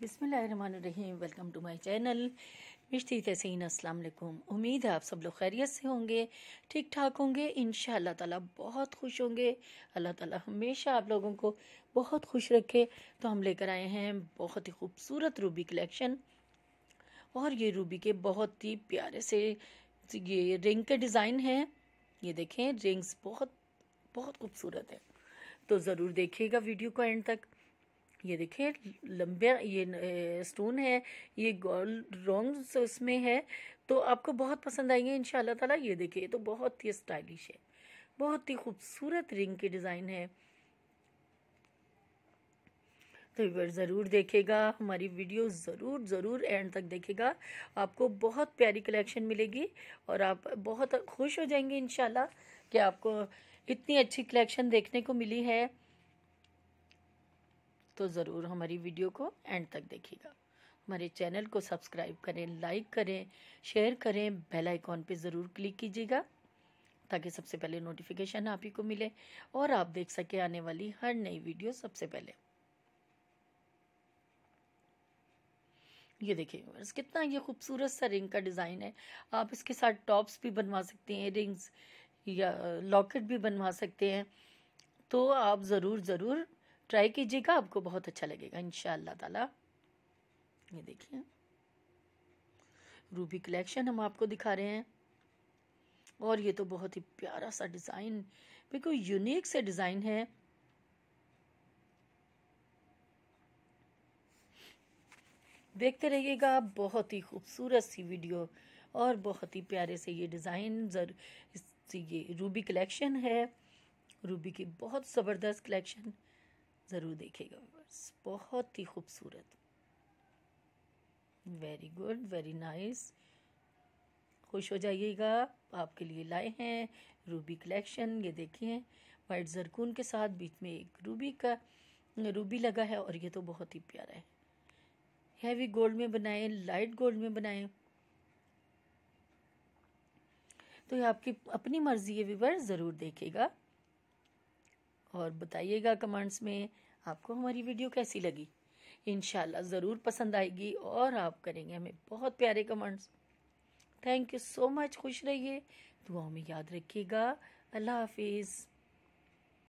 बिसमीम welcome to my channel Mishti Tahseen अस्सलाम वालेकुम उम्मीद है आप सब लोग खैरियत से होंगे ठीक ठाक होंगे इन ताला बहुत खुश होंगे अल्लाह ताला हमेशा आप लोगों को बहुत खुश रखे तो हम लेकर आए हैं बहुत ही खूबसूरत रूबी कलेक्शन और ये रूबी के बहुत ही प्यारे से ये रिंग के डिज़ाइन हैं ये देखें रिंग्स बहुत बहुत खूबसूरत है तो ज़रूर देखिएगा वीडियो को एंड तक ये देखिए लंबे ये स्टोन है ये रॉन्ग उसमें है तो आपको बहुत पसंद आएंगे इन ताला ये देखिए तो बहुत ही स्टाइलिश है बहुत ही खूबसूरत रिंग की डिज़ाइन है तो ज़रूर देखेगा हमारी वीडियो ज़रूर ज़रूर एंड तक देखेगा आपको बहुत प्यारी कलेक्शन मिलेगी और आप बहुत खुश हो जाएंगे इन कि आपको इतनी अच्छी कलेक्शन देखने को मिली है तो ज़रूर हमारी वीडियो को एंड तक देखिएगा हमारे चैनल को सब्सक्राइब करें लाइक करें शेयर करें बेल आइकॉन पे ज़रूर क्लिक कीजिएगा ताकि सबसे पहले नोटिफिकेशन आप ही को मिले और आप देख सकें आने वाली हर नई वीडियो सबसे पहले ये देखिए कितना ये खूबसूरत सा रिंग का डिज़ाइन है आप इसके साथ टॉप्स भी बनवा सकते हैं रिंग्स या लॉकेट भी बनवा सकते हैं तो आप ज़रूर ज़रूर ट्राई कीजिएगा आपको बहुत अच्छा लगेगा इन ताला ये देखिए रूबी कलेक्शन हम आपको दिखा रहे हैं और ये तो बहुत ही प्यारा सा डिज़ाइन बिल्कुल यूनिक से डिज़ाइन है देखते रहिएगा बहुत ही खूबसूरत सी वीडियो और बहुत ही प्यारे से ये डिज़ाइन जर ये रूबी कलेक्शन है रूबी की बहुत ज़बरदस्त कलेक्शन ज़रूर देखेगा व्यूवर्स बहुत ही खूबसूरत वेरी गुड वेरी नाइस खुश हो जाइएगा आपके लिए लाए हैं रूबी कलेक्शन ये देखिए वाइट जरकून के साथ बीच में एक रूबी का रूबी लगा है और ये तो बहुत ही प्यारा है हैवी गोल्ड में बनाए लाइट गोल्ड में बनाए तो ये आपकी अपनी मर्जी है विवर ज़रूर देखेगा और बताइएगा कमेंट्स में आपको हमारी वीडियो कैसी लगी इन ज़रूर पसंद आएगी और आप करेंगे हमें बहुत प्यारे comments thank you so much खुश रहिए दुआ में याद रखिएगा अल्लाह हाफिज़